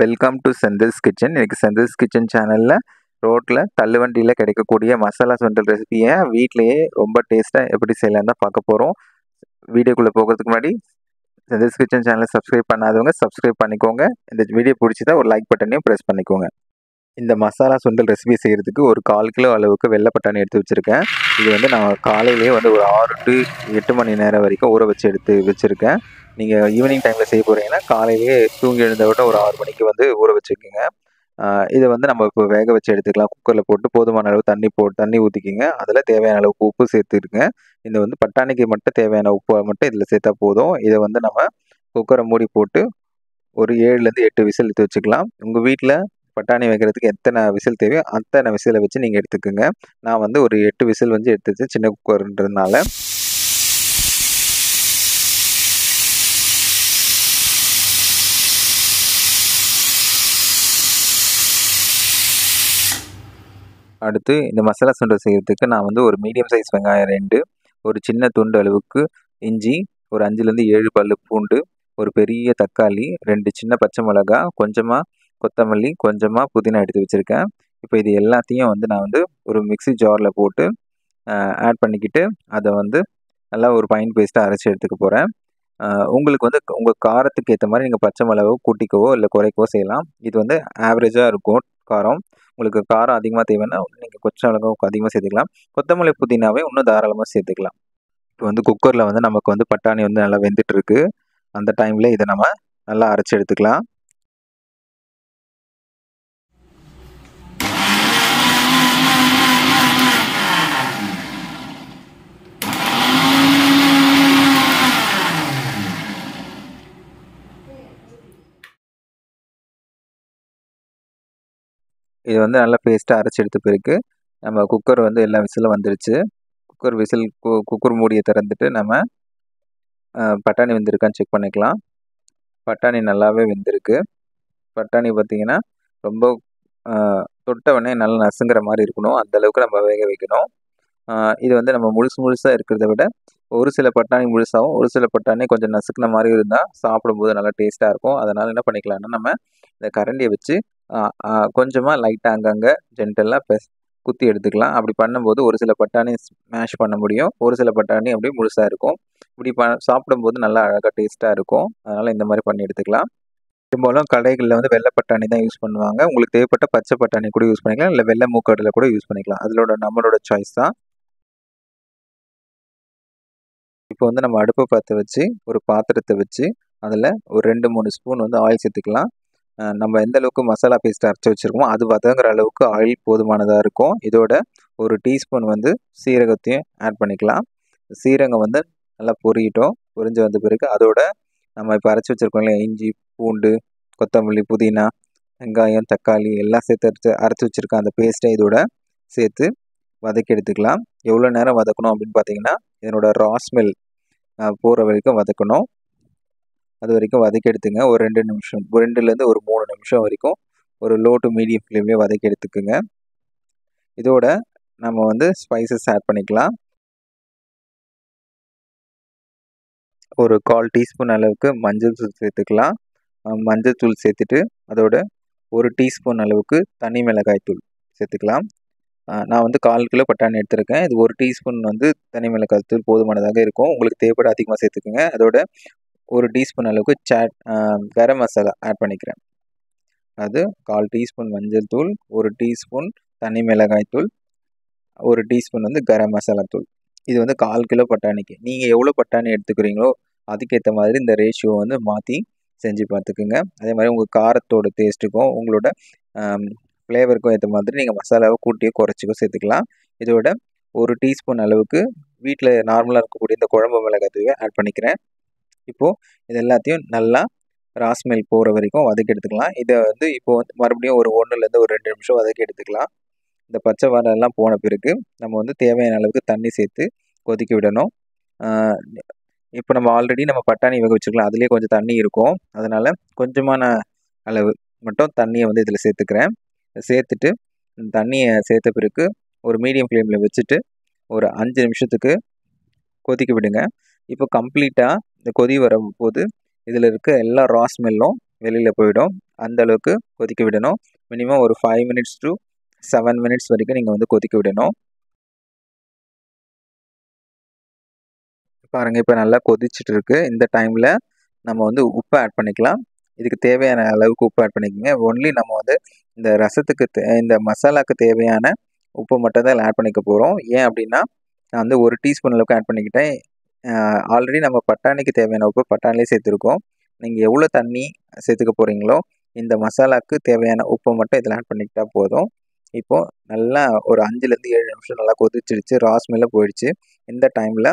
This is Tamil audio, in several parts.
வெல்கம் டு செந்தில்ஸ் கிச்சன் எனக்கு செந்தில்ஸ் கிச்சன் சேனலில் ரோட்டில் தள்ளுவண்டியில் கிடைக்கக்கூடிய மசாலா சுண்டல் ரெசிபியை வீட்லேயே ரொம்ப டேஸ்ட்டாக எப்படி செய்யலாம் தான் பார்க்க போகிறோம் வீடியோக்குள்ளே போகிறதுக்கு முன்னாடி செந்தில்ஸ் கிச்சன் சேனலை சப்ஸ்கிரைப் பண்ணாதவங்க சப்ஸ்கிரைப் பண்ணிக்கோங்க இந்த வீடியோ பிடிச்சி தான் ஒரு லைக் பட்டனையும் ப்ரெஸ் பண்ணிக்கோங்க இந்த மசாலா சுண்டல் ரெசிபி செய்கிறதுக்கு ஒரு கால் கிலோ அளவுக்கு வெள்ளை பட்டாணி எடுத்து வச்சுருக்கேன் இது வந்து நான் காலையிலே வந்து ஒரு ஆறு டு எட்டு மணி நேரம் வரைக்கும் ஊற வச்சு எடுத்து வச்சுருக்கேன் நீங்கள் ஈவினிங் டைமில் செய்ய போகிறீங்கன்னா காலையிலே தூங்கி எழுந்த விட ஒரு ஆறு மணிக்கு வந்து ஊற வச்சுக்கோங்க இதை வந்து நம்ம இப்போ வேக வச்சு எடுத்துக்கலாம் குக்கரில் போட்டு போதுமான அளவு தண்ணி போட்டு தண்ணி ஊற்றிக்கிங்க அதில் தேவையான அளவுக்கு உப்பு சேர்த்துருங்க இந்த வந்து பட்டாணிக்கு மட்டும் தேவையான உப்பு மட்டும் இதில் சேர்த்தா போதும் இதை வந்து நம்ம குக்கரை மூடி போட்டு ஒரு ஏழுலேருந்து எட்டு விசில் எடுத்து வச்சுக்கலாம் உங்கள் வீட்டில் பட்டாணி வைக்கிறதுக்கு எத்தனை விசில் தேவையோ அத்தனை விசிலை வச்சு நீங்கள் எடுத்துக்கோங்க நான் வந்து ஒரு எட்டு விசில் வந்து எடுத்துச்சு சின்ன குக்கர்ன்றதுனால அடுத்து இந்த மசாலா சுண்டல் செய்கிறதுக்கு நான் வந்து ஒரு மீடியம் சைஸ் வெங்காயம் ரெண்டு ஒரு சின்ன துண்டு அளவுக்கு இஞ்சி ஒரு அஞ்சுலேருந்து ஏழு பல் பூண்டு ஒரு பெரிய தக்காளி ரெண்டு சின்ன பச்சை மிளகா கொஞ்சமாக கொத்தமல்லி கொஞ்சமாக புதினா எடுத்து வச்சுருக்கேன் இப்போ இது எல்லாத்தையும் வந்து நான் வந்து ஒரு மிக்சி ஜாரில் போட்டு ஆட் பண்ணிக்கிட்டு அதை வந்து நல்லா ஒரு பைன் பேஸ்ட்டாக அரைச்சி எடுத்துக்க போகிறேன் உங்களுக்கு வந்து உங்கள் காரத்துக்கு ஏற்ற மாதிரி நீங்கள் பச்சை மிளகோ கூட்டிக்கவோ இல்லை குறைக்கவோ செய்யலாம் இது வந்து ஆவரேஜாக இருக்கும் காரம் உங்களுக்கு காரம் அதிகமாக தேவைன்னா நீங்கள் கொச்ச மிளகோ அதிகமாக சேர்த்துக்கலாம் கொத்தமல்லி புதினாவே இன்னும் தாராளமாக சேர்த்துக்கலாம் இப்போ வந்து குக்கரில் வந்து நமக்கு வந்து பட்டாணி வந்து நல்லா வெந்துட்டுருக்கு அந்த டைமில் இதை நம்ம நல்லா அரைச்சி எடுத்துக்கலாம் இது வந்து நல்லா பேஸ்ட்டாக அரைச்சி எடுத்து போயிருக்கு நம்ம குக்கர் வந்து எல்லா விசிலும் வந்துருச்சு குக்கர் விசில் குக்கர் மூடியை திறந்துட்டு நம்ம பட்டாணி வெந்திருக்கான்னு செக் பண்ணிக்கலாம் பட்டாணி நல்லாவே வெந்திருக்கு பட்டாணி பார்த்திங்கன்னா ரொம்ப தொட்ட உடனே நல்லா நசுங்கிற மாதிரி இருக்கணும் அந்தளவுக்கு நம்ம வேக வைக்கணும் இது வந்து நம்ம முழுசு முழுசாக இருக்கிறத விட ஒரு சில பட்டாணி முழுசாகவும் ஒரு சில பட்டாணி கொஞ்சம் நசுக்கின மாதிரி இருந்தால் சாப்பிடும்போது நல்லா டேஸ்ட்டாக இருக்கும் அதனால் என்ன பண்ணிக்கலாம்னா நம்ம இந்த கரண்டியை வச்சு கொஞ்சமாக லைட்டாக அங்கங்கே ஜென்டலாக பெஸ் குத்தி எடுத்துக்கலாம் அப்படி பண்ணும்போது ஒரு சில பட்டாணி ஸ்மேஷ் பண்ண முடியும் ஒரு சில பட்டாணி அப்படியே முழுசாக இருக்கும் இப்படி ப சாப்பிடும்போது நல்லா அழகாக டேஸ்ட்டாக இருக்கும் அதனால் இந்த மாதிரி பண்ணி எடுத்துக்கலாம் பெரும்பாலும் கடைகளில் வந்து வெள்ளை பட்டாணி தான் யூஸ் பண்ணுவாங்க உங்களுக்கு தேவைப்பட்ட பச்சை பட்டாணி கூட யூஸ் பண்ணிக்கலாம் இல்லை வெள்ளை மூக்கடலில் கூட யூஸ் பண்ணிக்கலாம் அதோட நம்மளோட சாய்ஸ் தான் இப்போ வந்து நம்ம அடுப்பை பற்ற வச்சு ஒரு பாத்திரத்தை வச்சு அதில் ஒரு ரெண்டு மூணு ஸ்பூன் வந்து ஆயில் சேர்த்துக்கலாம் நம்ம எந்த அளவுக்கு மசாலா பேஸ்ட் அரைச்சி வச்சுருக்கோமோ அது வதங்குற அளவுக்கு ஆயில் போதுமானதாக இருக்கும் இதோட ஒரு டீஸ்பூன் வந்து சீரகத்தையும் ஆட் பண்ணிக்கலாம் சீரகம் வந்து நல்லா பொறியிட்டோம் பொறிஞ்சு வந்த பிறகு அதோட நம்ம இப்போ அரைச்சி வச்சுருக்கோம் இல்லையா இஞ்சி பூண்டு கொத்தமல்லி புதினா வெங்காயம் தக்காளி எல்லாம் சேர்த்து அரைச்சி அரைச்சி வச்சுருக்க அந்த பேஸ்ட்டை இதோட சேர்த்து வதக்கி எடுத்துக்கலாம் எவ்வளோ நேரம் வதக்கணும் அப்படின்னு பார்த்தீங்கன்னா இதனோட ராஸ்மெல் போகிற வரைக்கும் வதக்கணும் அது வரைக்கும் வதக்கி எடுத்துங்க ஒரு ரெண்டு நிமிஷம் ரெண்டுலேருந்து ஒரு மூணு நிமிஷம் வரைக்கும் ஒரு லோ டு மீடியம் ஃப்ளேம்லேயே வதக்கி எடுத்துக்கோங்க இதோட நம்ம வந்து ஸ்பைசஸ் ஆட் பண்ணிக்கலாம் ஒரு கால் டீஸ்பூன் அளவுக்கு மஞ்சள் தூள் சேர்த்துக்கலாம் மஞ்சள் தூள் சேர்த்துட்டு அதோட ஒரு டீஸ்பூன் அளவுக்கு தனி மிளகாய் தூள் சேர்த்துக்கலாம் நான் வந்து கால் கிலோ பட்டாணி எடுத்திருக்கேன் இது ஒரு டீஸ்பூன் வந்து தனி மிளகாய் தூள் போதுமானதாக இருக்கும் உங்களுக்கு தேவைப்பட அதிகமாக சேர்த்துக்குங்க அதோட ஒரு டீஸ்பூன் அளவுக்கு சாட் கரம் மசாலா ஆட் பண்ணிக்கிறேன் அது கால் டீஸ்பூன் மஞ்சள் தூள் ஒரு டீஸ்பூன் தனி மிளகாய் தூள் ஒரு டீஸ்பூன் வந்து கரம் மசாலா தூள் இது வந்து கால் கிலோ பட்டாணிக்கு நீங்கள் எவ்வளோ பட்டாணி எடுத்துக்கிறீங்களோ அதுக்கேற்ற மாதிரி இந்த ரேஷியோ வந்து மாற்றி செஞ்சு பார்த்துக்குங்க அதே மாதிரி உங்கள் காரத்தோட டேஸ்ட்டுக்கும் உங்களோட ஃப்ளேவருக்கும் ஏற்ற மாதிரி நீங்கள் மசாலாவை கூட்டியோ குறைச்சிக்கோ சேர்த்துக்கலாம் இதோட ஒரு டீஸ்பூன் அளவுக்கு வீட்டில் நார்மலாக இருக்கக்கூடிய இந்த குழம்பு மிளகாய் தூவை ஆட் பண்ணிக்கிறேன் இப்போது இது எல்லாத்தையும் நல்லா ராஸ்மெல் போகிற வரைக்கும் வதக்கி எடுத்துக்கலாம் இதை வந்து இப்போ வந்து மறுபடியும் ஒரு ஒன்றுலேருந்து ஒரு ரெண்டு நிமிஷம் வதக்கி எடுத்துக்கலாம் இந்த பச்சை வாழெல்லாம் போன பிறகு நம்ம வந்து தேவையான அளவுக்கு தண்ணி சேர்த்து கொதிக்க விடணும் இப்போ நம்ம ஆல்ரெடி நம்ம பட்டாணி வேக வச்சுருக்கலாம் அதுலேயே கொஞ்சம் தண்ணி இருக்கும் அதனால் கொஞ்சமான அளவு மட்டும் தண்ணியை வந்து இதில் சேர்த்துக்கிறேன் சேர்த்துட்டு தண்ணியை சேர்த்த பிறகு ஒரு மீடியம் ஃப்ளேமில் வச்சுட்டு ஒரு அஞ்சு நிமிஷத்துக்கு கொதிக்க விடுங்க இப்போ கம்ப்ளீட்டாக இந்த கொதி வர போது இதில் இருக்க எல்லா ரா ஸ்மெல்லும் வெளியில் போயிடும் அந்த அளவுக்கு கொதிக்க விடணும் மினிமம் ஒரு five minutes to seven minutes வரைக்கும் நீங்கள் வந்து கொதிக்க விடணும் பாருங்கள் இப்போ நல்லா கொதிச்சுட்டு இருக்கு இந்த டைமில் நம்ம வந்து உப்பு ஆட் பண்ணிக்கலாம் இதுக்கு தேவையான அளவுக்கு உப்பு ஆட் பண்ணிக்கோங்க ஒன்லி நம்ம வந்து இந்த ரசத்துக்கு இந்த மசாலாவுக்கு தேவையான உப்பு மட்டும் தான் ஆட் பண்ணிக்க போகிறோம் ஏன் அப்படின்னா நான் வந்து ஒரு டீஸ்பூன் அளவுக்கு ஆட் பண்ணிக்கிட்டேன் ஆல்ரெடி நம்ம பட்டாணிக்கு தேவையான உப்பு பட்டாணிலே சேர்த்துருக்கோம் நீங்கள் எவ்வளோ தண்ணி சேர்த்துக்க போகிறீங்களோ இந்த மசாலாவுக்கு தேவையான உப்பை மட்டும் இதில் ஆட் பண்ணிக்கிட்டா போதும் இப்போது நல்லா ஒரு அஞ்சுலேருந்து ஏழு நிமிஷம் நல்லா கொதிச்சிருச்சு ராஸ் மேலே போயிடுச்சு இந்த டைமில்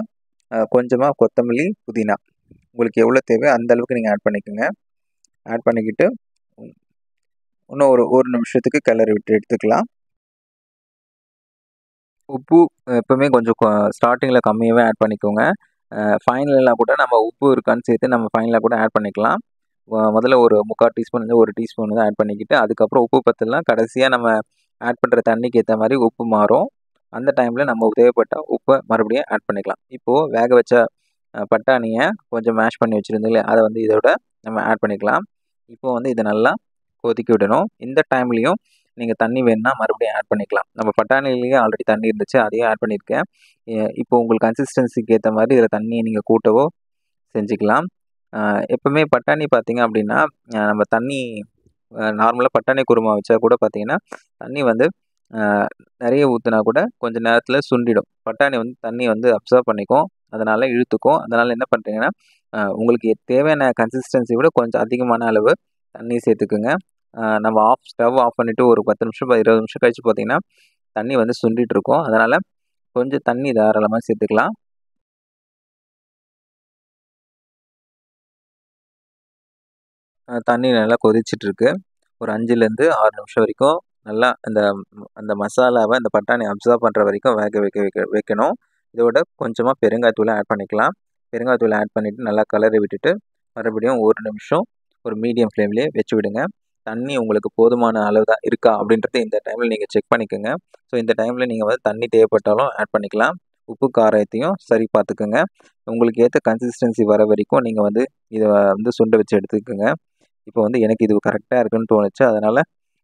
கொஞ்சமாக கொத்தமல்லி புதினா உங்களுக்கு எவ்வளோ தேவையோ அந்த அளவுக்கு நீங்கள் ஆட் பண்ணிக்கோங்க ஆட் பண்ணிக்கிட்டு இன்னும் ஒரு ஒரு நிமிஷத்துக்கு கிளறி விட்டு எடுத்துக்கலாம் உப்பு எப்போவுமே கொஞ்சம் ஸ்டார்டிங்கில் கம்மியாகவே ஆட் பண்ணிக்கோங்க ஃபைனலெலாம் கூட நம்ம உப்பு இருக்கான்னு சேர்த்து நம்ம ஃபைனலாக கூட ஆட் பண்ணிக்கலாம் முதல்ல ஒரு முக்கால் டீஸ்பூன் வந்து ஒரு டீஸ்பூன் வந்து ஆட் பண்ணிக்கிட்டு அதுக்கப்புறம் உப்பு பத்தலாம் கடைசியாக நம்ம ஆட் பண்ணுற தண்ணிக்கு ஏற்ற மாதிரி உப்பு மாறும் அந்த டைமில் நம்ம தேவைப்பட்ட உப்பை மறுபடியும் ஆட் பண்ணிக்கலாம் இப்போது வேக வச்ச பட்டாணியை கொஞ்சம் மேஷ் பண்ணி வச்சுருந்தீங்களே அதை வந்து இதோட நம்ம ஆட் பண்ணிக்கலாம் இப்போது வந்து இதை நல்லா கொதிக்க விடணும் இந்த டைம்லேயும் நீங்கள் தண்ணி வேணும்னா மறுபடியும் ஆட் பண்ணிக்கலாம் நம்ம பட்டாணிலேயே ஆல்ரெடி தண்ணி இருந்துச்சு அதையும் ஆட் பண்ணியிருக்கேன் இப்போ உங்களுக்கு கன்சிஸ்டன்சிக்கு ஏற்ற மாதிரி இதில் தண்ணியை நீங்கள் கூட்டவோ செஞ்சுக்கலாம் எப்போவுமே பட்டாணி பார்த்திங்க அப்படின்னா நம்ம தண்ணி நார்மலாக பட்டாணி குருமா வச்சா கூட பார்த்திங்கன்னா தண்ணி வந்து நிறைய ஊற்றுனா கூட கொஞ்சம் நேரத்தில் சுண்டிடும் பட்டாணி வந்து தண்ணி வந்து அப்சர்வ் பண்ணிக்கும் அதனால் இழுத்துக்கும் அதனால் என்ன பண்ணுறீங்கன்னா உங்களுக்கு தேவையான கன்சிஸ்டன்சி விட கொஞ்சம் அதிகமான அளவு தண்ணி சேர்த்துக்குங்க நம்ம ஆஃப் ஸ்டவ் ஆஃப் பண்ணிவிட்டு ஒரு பத்து நிமிஷம் இருபது நிமிஷம் கழித்து பார்த்திங்கன்னா தண்ணி வந்து சுண்டிகிட்டு இருக்கும் அதனால் கொஞ்சம் தண்ணி தாராளமாக சேர்த்துக்கலாம் தண்ணி நல்லா கொதிச்சிட்ருக்கு ஒரு அஞ்சுலேருந்து ஆறு நிமிஷம் வரைக்கும் நல்லா அந்த அந்த மசாலாவை அந்த பட்டாணி அப்சர்வ் பண்ணுற வரைக்கும் வேக வைக்க வைக்க வைக்கணும் இதோட கொஞ்சமாக பெருங்காய்த்தூளை ஆட் பண்ணிக்கலாம் பெருங்காயத்தூளை ஆட் பண்ணிவிட்டு நல்லா கலரை விட்டுட்டு மறுபடியும் ஒரு நிமிஷம் ஒரு மீடியம் ஃப்ளேம்லேயே வச்சு விடுங்க தண்ணி உங்களுக்கு போதுமான அளவு தான் இருக்கா அப்படின்றது இந்த டைமில் நீங்கள் செக் பண்ணிக்கோங்க ஸோ இந்த டைமில் நீங்கள் வந்து தண்ணி தேவைப்பட்டாலும் ஆட் பண்ணிக்கலாம் உப்பு காரத்தையும் சரி பார்த்துக்கோங்க உங்களுக்கு ஏற்ற கன்சிஸ்டன்சி வர வரைக்கும் நீங்கள் வந்து இதை வந்து சுண்டை வச்சு எடுத்துக்கோங்க இப்போ வந்து எனக்கு இது கரெக்டாக இருக்குன்னு தோணுச்சு அதனால்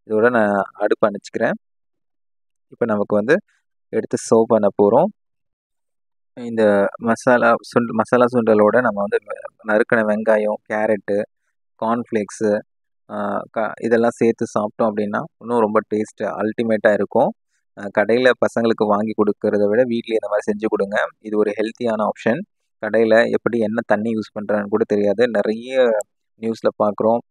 இதோட நான் அடுப்பு அணைச்சிக்கிறேன் இப்போ நமக்கு வந்து எடுத்து சர்வ் பண்ண போகிறோம் இந்த மசாலா சுண்டு மசாலா சுண்டலோட நம்ம வந்து நறுக்கின வெங்காயம் கேரட்டு கார்ன்ஃப்ளேக்ஸு க இதெல்லாம் சேர்த்து சாப்பிட்டோம் அப்படின்னா இன்னும் ரொம்ப டேஸ்ட்டு அல்டிமேட்டாக இருக்கும் கடையில் பசங்களுக்கு வாங்கி கொடுக்கறத விட வீட்லேயே இந்த மாதிரி செஞ்சு கொடுங்க இது ஒரு ஹெல்த்தியான ஆப்ஷன் கடையில் எப்படி என்ன தண்ணி யூஸ் பண்ணுறான்னு கூட தெரியாது நிறைய நியூஸில் பார்க்குறோம்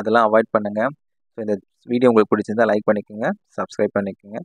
அதெல்லாம் அவாய்ட் பண்ணுங்கள் ஸோ இந்த வீடியோ உங்களுக்கு பிடிச்சிருந்தால் லைக் பண்ணிக்கோங்க சப்ஸ்கிரைப் பண்ணிக்கோங்க